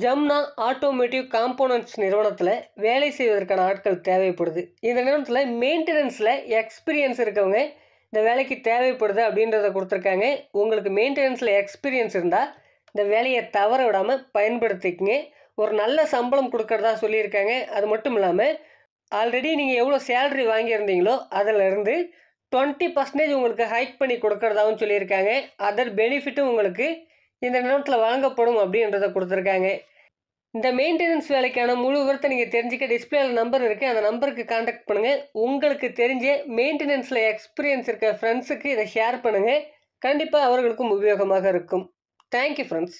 ஜம்னா automotive components நிறுவனத்தில் வேலை செய்வதற்கான ஆட்கள் தேவைப்படுது இந்த நிறுவனத்தில் மெயின்டெனன்ஸில் எக்ஸ்பீரியன்ஸ் இருக்கவங்க இந்த வேலைக்கு தேவைப்படுது அப்படின்றத கொடுத்துருக்காங்க உங்களுக்கு மெயின்டெனன்ஸில் எக்ஸ்பீரியன்ஸ் இருந்தால் இந்த வேலையை தவற விடாமல் பயன்படுத்திக்கங்க ஒரு நல்ல சம்பளம் கொடுக்கறதா சொல்லியிருக்காங்க அது மட்டும் இல்லாமல் ஆல்ரெடி நீங்கள் எவ்வளோ சேலரி வாங்கியிருந்தீங்களோ அதிலிருந்து டுவெண்ட்டி பர்சன்டேஜ் உங்களுக்கு ஹைக் பண்ணி கொடுக்கறதாகவும் சொல்லியிருக்காங்க அதர் பெனிஃபிட்டும் உங்களுக்கு இந்த நிலத்தில் வழங்கப்படும் அப்படின்றத கொடுத்துருக்காங்க இந்த மெயின்டெனன்ஸ் வேலைக்கான முழு விவரத்தை நீங்கள் தெரிஞ்சுக்க டிஸ்பிளேல நம்பர் இருக்குது அந்த நம்பருக்கு காண்டாக்ட் பண்ணுங்கள் உங்களுக்கு தெரிஞ்ச மெயின்டெனன்ஸில் எக்ஸ்பீரியன்ஸ் இருக்க ஃப்ரெண்ட்ஸுக்கு இதை ஷேர் பண்ணுங்கள் கண்டிப்பாக அவர்களுக்கும் உபயோகமாக இருக்கும் தேங்க்யூ ஃப்ரெண்ட்ஸ்